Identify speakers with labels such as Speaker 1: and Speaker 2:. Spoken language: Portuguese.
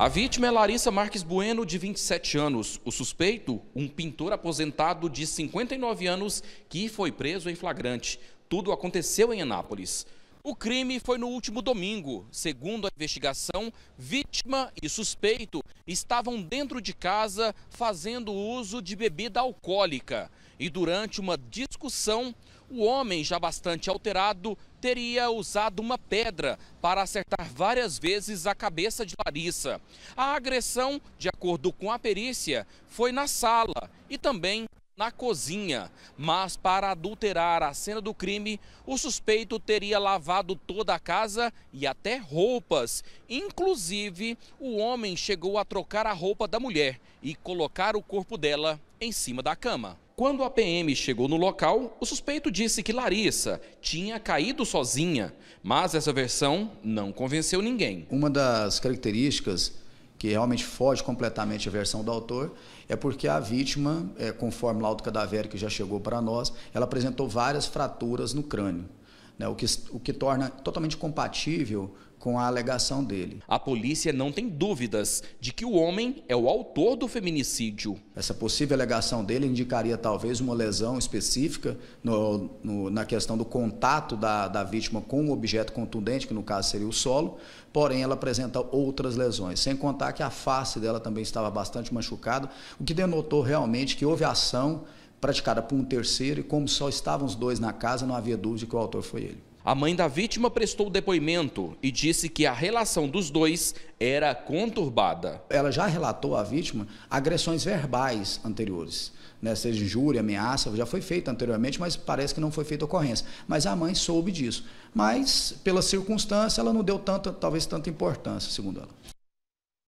Speaker 1: A vítima é Larissa Marques Bueno, de 27 anos. O suspeito, um pintor aposentado de 59 anos, que foi preso em flagrante. Tudo aconteceu em Anápolis. O crime foi no último domingo. Segundo a investigação, vítima e suspeito estavam dentro de casa fazendo uso de bebida alcoólica. E durante uma discussão, o homem, já bastante alterado, teria usado uma pedra para acertar várias vezes a cabeça de Larissa. A agressão, de acordo com a perícia, foi na sala e também na cozinha, mas para adulterar a cena do crime, o suspeito teria lavado toda a casa e até roupas. Inclusive, o homem chegou a trocar a roupa da mulher e colocar o corpo dela em cima da cama. Quando a PM chegou no local, o suspeito disse que Larissa tinha caído sozinha, mas essa versão
Speaker 2: não convenceu ninguém. Uma das características que realmente foge completamente à versão do autor, é porque a vítima, é, conforme o laudo cadavérico que já chegou para nós, ela apresentou várias fraturas no crânio né, o, que, o que torna totalmente compatível com a alegação dele.
Speaker 1: A polícia não tem
Speaker 2: dúvidas de que o homem é o autor do feminicídio. Essa possível alegação dele indicaria talvez uma lesão específica no, no, na questão do contato da, da vítima com o objeto contundente, que no caso seria o solo, porém ela apresenta outras lesões, sem contar que a face dela também estava bastante machucada, o que denotou realmente que houve ação praticada por um terceiro e como só estavam os dois na casa, não havia dúvida de que o autor foi ele.
Speaker 1: A mãe da vítima prestou depoimento e disse que a relação dos dois era
Speaker 2: conturbada. Ela já relatou à vítima agressões verbais anteriores, né? seja injúria, ameaça, já foi feita anteriormente, mas parece que não foi feita ocorrência. Mas a mãe soube disso. Mas, pela circunstância, ela não deu tanta, talvez tanta importância, segundo ela.